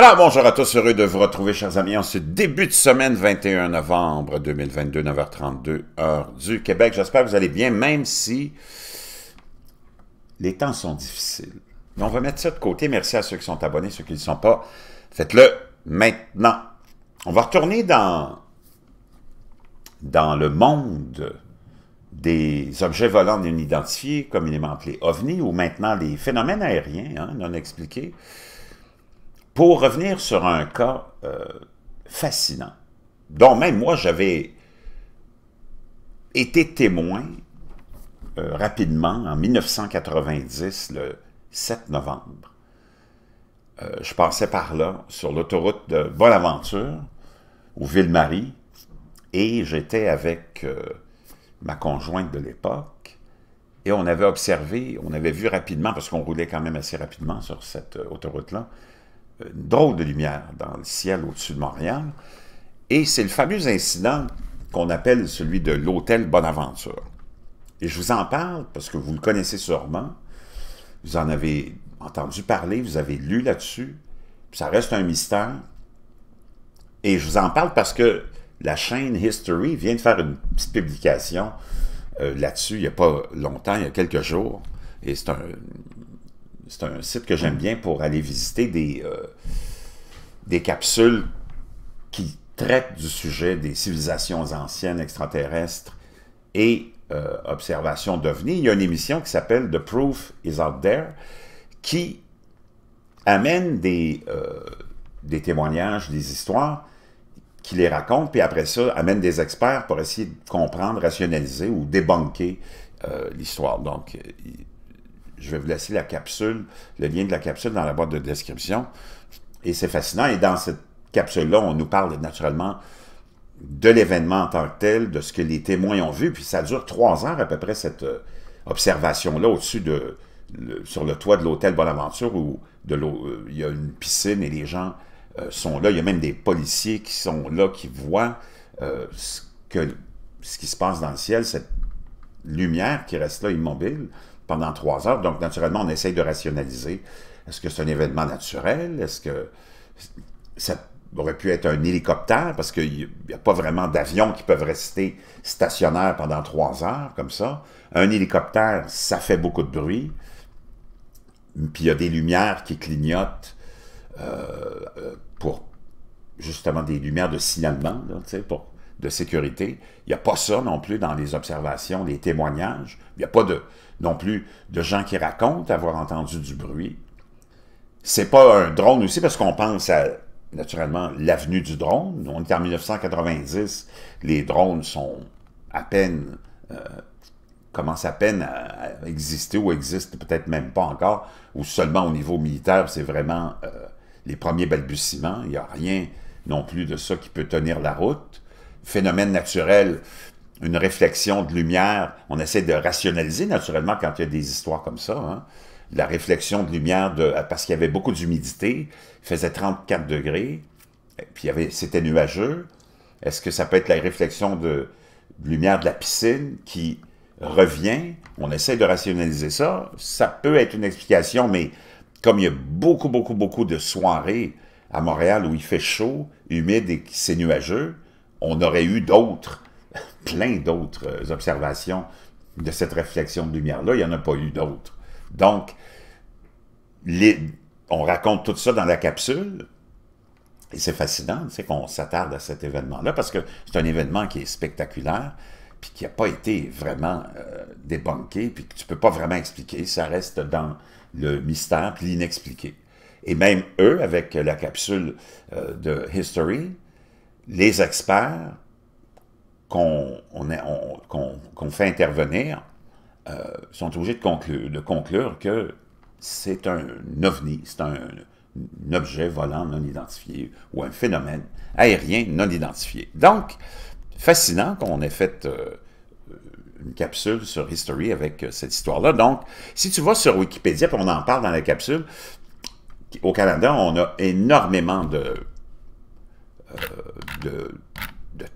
Alors, bonjour à tous, heureux de vous retrouver, chers amis, en ce début de semaine 21 novembre 2022, 9h32, heure du Québec. J'espère que vous allez bien, même si les temps sont difficiles. Mais on va mettre ça de côté. Merci à ceux qui sont abonnés, ceux qui ne le sont pas. Faites-le maintenant. On va retourner dans, dans le monde des objets volants non identifiés, communément appelés OVNI, ou maintenant les phénomènes aériens hein, non expliqués pour revenir sur un cas euh, fascinant, dont même moi j'avais été témoin euh, rapidement en 1990, le 7 novembre. Euh, je passais par là, sur l'autoroute de Bonaventure, ou Ville-Marie, et j'étais avec ma conjointe de l'époque, et on avait observé, on avait vu rapidement, parce qu'on roulait quand même assez rapidement sur cette autoroute-là, une drôle de lumière dans le ciel au-dessus de Montréal. Et c'est le fameux incident qu'on appelle celui de l'hôtel Bonaventure. Et je vous en parle parce que vous le connaissez sûrement. Vous en avez entendu parler, vous avez lu là-dessus. Ça reste un mystère. Et je vous en parle parce que la chaîne History vient de faire une petite publication euh, là-dessus il n'y a pas longtemps, il y a quelques jours. Et c'est un, c'est un site que j'aime bien pour aller visiter des, euh, des capsules qui traitent du sujet des civilisations anciennes extraterrestres et euh, observations d'OVNI. Il y a une émission qui s'appelle The Proof is Out There qui amène des, euh, des témoignages, des histoires qui les racontent, puis après ça, amène des experts pour essayer de comprendre, rationaliser ou débunker l'histoire. Donc, je vais vous laisser la capsule, le lien de la capsule dans la boîte de description. Et c'est fascinant. Et dans cette capsule-là, on nous parle naturellement de l'événement en tant que tel, de ce que les témoins ont vu. Puis ça dure trois heures à peu près, cette euh, observation-là, au-dessus de, sur le toit de l'hôtel Bonaventure, où de euh, il y a une piscine et les gens euh, sont là. Il y a même des policiers qui sont là, qui voient ce qui se passe dans le ciel, cette lumière qui reste là immobile, pendant trois heures. Donc, naturellement, on essaye de rationaliser. Est-ce que c'est un événement naturel? Est-ce que ça aurait pu être un hélicoptère? Parce qu'il n'y a pas vraiment d'avions qui peuvent rester stationnaires pendant trois heures, comme ça. Un hélicoptère, ça fait beaucoup de bruit. Puis il y a des lumières qui clignotent euh, pour justement des lumières de signalement, là, pour de sécurité. Il n'y a pas ça non plus dans les observations, les témoignages. Il n'y a pas de, non plus de gens qui racontent avoir entendu du bruit. C'est pas un drone aussi parce qu'on pense à, naturellement, l'avenue du drone. On est en 1990, les drones sont à peine, euh, commencent à peine à, exister ou existent peut-être même pas encore, ou seulement au niveau militaire, c'est vraiment euh, les premiers balbutiements. Il n'y a rien non plus de ça qui peut tenir la route phénomène naturel, une réflexion de lumière. On essaie de rationaliser naturellement quand il y a des histoires comme ça. Hein. La réflexion de lumière, ah, parce qu'il y avait beaucoup d'humidité, il faisait 34 degrés, et puis c'était nuageux. Est-ce que ça peut être la réflexion de, de lumière de la piscine qui revient? On essaie de rationaliser ça. Ça peut être une explication, mais comme il y a beaucoup, beaucoup, beaucoup de soirées à Montréal où il fait chaud, humide et c'est nuageux, on aurait eu d'autres, plein d'autres euh, observations de cette réflexion de lumière-là. Il n'y en a pas eu d'autres. Donc, on raconte tout ça dans la capsule, et c'est fascinant, tu sais, qu'on s'attarde à cet événement-là, parce que c'est un événement qui est spectaculaire, puis qui n'a pas été vraiment euh, débanqué débunké, puis que tu ne peux pas vraiment expliquer, ça reste dans le mystère, puis l'inexpliqué. Et même eux, avec la capsule euh, de History, les experts qu'on fait intervenir euh, sont obligés de conclure, que c'est un ovni, c'est un, objet volant non identifié ou un phénomène aérien non identifié. Donc, fascinant qu'on ait fait euh, une capsule sur History avec euh, cette histoire-là. Donc, si tu vas sur Wikipédia, puis on en parle dans la capsule, au Canada, on a énormément de de,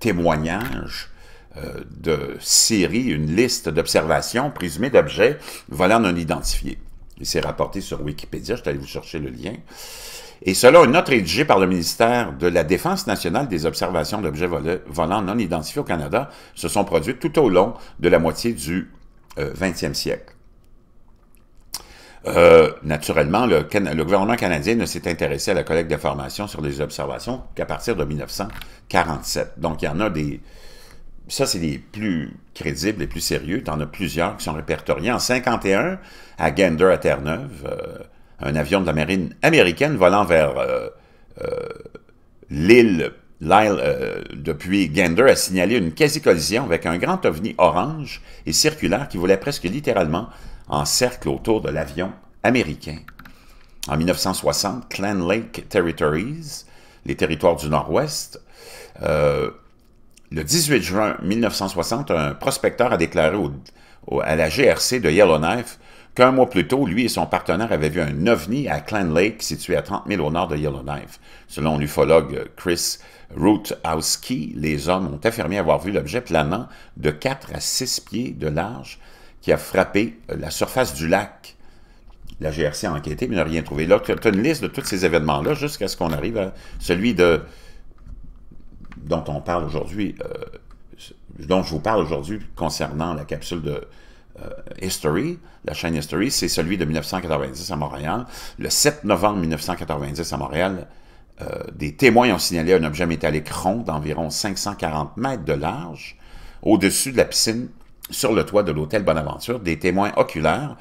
témoignages, euh, de séries, une liste d'observations présumées d'objets volants non identifiés. Il s'est rapporté sur Wikipédia, je vais allé vous chercher le lien. Et cela, une note rédigée par le ministère de la Défense nationale des observations d'objets volants non identifiés au Canada, se sont produites tout au long de la moitié du XXe euh, siècle. Euh, naturellement, le, le, gouvernement canadien ne s'est intéressé à la collecte d'informations sur les observations qu'à partir de 1947. Donc, il y en a des... Ça, c'est les plus crédibles, les plus sérieux. Il y en a plusieurs qui sont répertoriés. En 51, à Gander, à Terre-Neuve, euh, un avion de la marine américaine volant vers euh, euh, l'île Lyle, euh, depuis Gander, a signalé une quasi-collision avec un grand ovni orange et circulaire qui volait presque littéralement en cercle autour de l'avion américain. En 1960, Clan Lake Territories, les territoires du Nord-Ouest, euh, le 18 juin 1960, un prospecteur a déclaré à la GRC de Yellowknife qu'un mois plus tôt, lui et son partenaire avaient vu un ovni à Clan Lake, situé à 30 000 au nord de Yellowknife. Selon l'ufologue Chris Rutowski, les hommes ont affirmé avoir vu l'objet planant de 4 à 6 pieds de large qui a frappé euh, la surface du lac. La GRC a enquêté, mais n'a rien trouvé. Là, tu as une liste de tous ces événements-là jusqu'à ce qu'on arrive à celui de dont on parle aujourd'hui, euh, dont je vous parle aujourd'hui concernant la capsule de, euh, History, la chaîne History, c'est celui de 1990 à Montréal. Le 7 novembre 1990 à Montréal, euh, des témoins ont signalé un objet métallique rond d'environ 540 mètres de large au-dessus de la piscine sur le toit de l'hôtel Bonaventure. Des témoins oculaires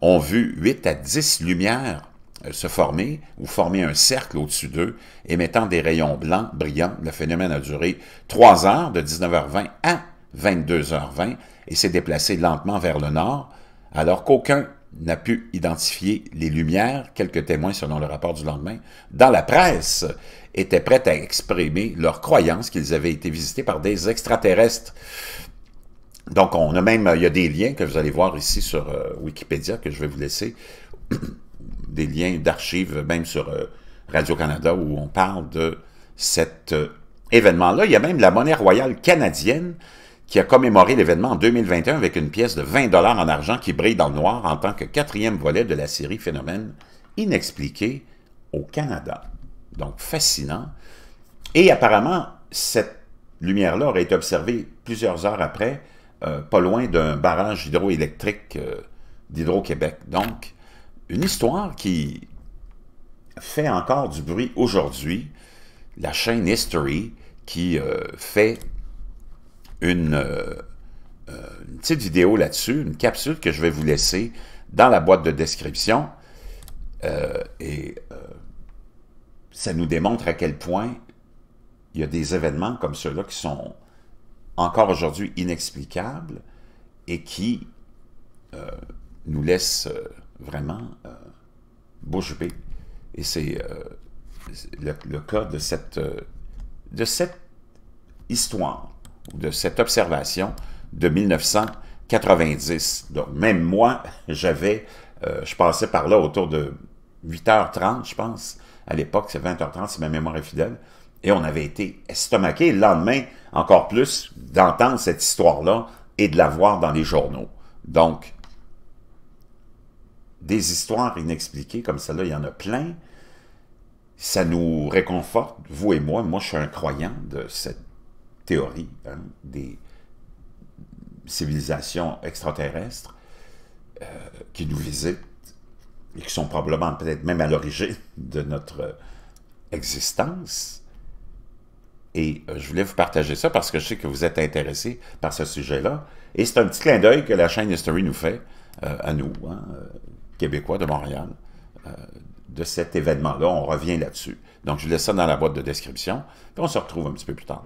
ont vu 8 à 10 lumières euh, se former ou former un cercle au-dessus d'eux, émettant des rayons blancs brillants. Le phénomène a duré 3 heures, de 19h20 à 22h20 et s'est déplacé lentement vers le nord, alors qu'aucun n'a pu identifier les lumières, quelques témoins selon le rapport du lendemain, dans la presse, étaient prêts à exprimer leur croyance qu'ils avaient été visités par des extraterrestres. Donc, on a même, il y a des liens que vous allez voir ici sur euh, Wikipédia, que je vais vous laisser, des liens d'archives, même sur euh, Radio-Canada, où on parle de cet euh, événement-là. Il y a même la monnaie royale canadienne qui a commémoré l'événement en 2021 avec une pièce de 20 dollars en argent qui brille dans le noir en tant que quatrième volet de la série Phénomène inexpliqué au Canada. Donc fascinant. Et apparemment, cette lumière-là aurait été observée plusieurs heures après, euh, pas loin d'un barrage hydroélectrique euh, d'Hydro-Québec. Donc, une histoire qui fait encore du bruit aujourd'hui, la chaîne History, qui euh, fait euh, euh, une, petite vidéo là-dessus, une capsule que je vais vous laisser dans la boîte de description. Euh, et ça nous démontre à quel point il y a des événements comme ceux-là qui sont encore aujourd'hui inexplicables et qui nous laissent vraiment bouche bée. Et c'est le, cas de cette, de cette histoire de cette observation de 1990. Donc, même moi, j'avais, euh, je passais par là autour de 8h30, je pense. À l'époque, c'est 20h30, si ma mémoire est fidèle. Et on avait été estomaqué le lendemain, encore plus, d'entendre cette histoire-là et de la voir dans les journaux. Donc, des histoires inexpliquées comme celle-là, il y en a plein. Ça nous réconforte, vous et moi. Moi, je suis un croyant de cette théorie hein, des civilisations extraterrestres euh, qui nous visitent et qui sont probablement peut-être même à l'origine de notre existence. Et euh, je voulais vous partager ça parce que je sais que vous êtes intéressés par ce sujet-là. Et c'est un petit clin d'œil que la chaîne History nous fait, euh, à nous, hein, Québécois de Montréal, de cet événement-là. On revient là-dessus. Donc, je laisse ça dans la boîte de description, puis on se retrouve un petit peu plus tard.